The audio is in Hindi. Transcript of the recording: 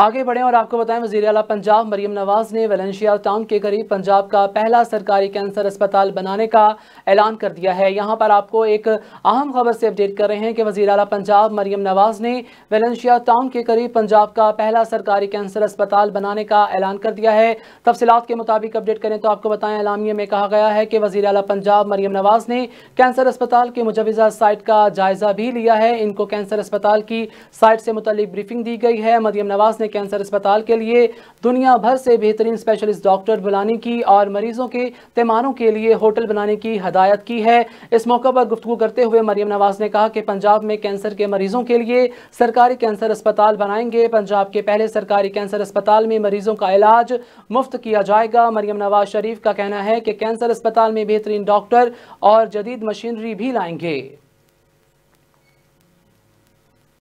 आगे बढ़ें और आपको बताएं वजीर अला पंजाब मरीम नवाज ने वेलेंशिया टाउन के करीब पंजाब का पहला सरकारी कैंसर अस्पताल बनाने का ऐलान कर दिया है यहां पर आपको एक अहम खबर से अपडेट कर रहे हैं कि वजी अला पंजाब मरीम नवाज ने वेलेंशिया टाउन के करीब पंजाब का पहला सरकारी कैंसर अस्पताल बनाने का ऐलान कर दिया है तफसीत के मुताबिक अपडेट करें तो आपको बताएं अलामिया में कहा गया है कि वजीर अला पंजाब मरीम नवाज ने कैंसर अस्पताल की मुजवजा साइट का जायजा भी लिया है इनको कैंसर अस्पताल की साइट से मुतलिक ब्रीफिंग दी गई है मरीम नवाज ने कैंसर अस्पताल के लिए दुनिया भर से बेहतरीन स्पेशलिस्ट डॉक्टर बुलाने की और मरीजों के तैमानों के लिए होटल बनाने की हदायत की है इस मौके पर गुफ्तु करते हुए मरियम नवाज ने कहा कि पंजाब में कैंसर के मरीजों के लिए सरकारी कैंसर अस्पताल बनाएंगे पंजाब के पहले सरकारी कैंसर अस्पताल में मरीजों का इलाज मुफ्त किया जाएगा मरियम नवाज शरीफ का कहना है कि कैंसर अस्पताल में बेहतरीन डॉक्टर और जदीद मशीनरी भी लाएंगे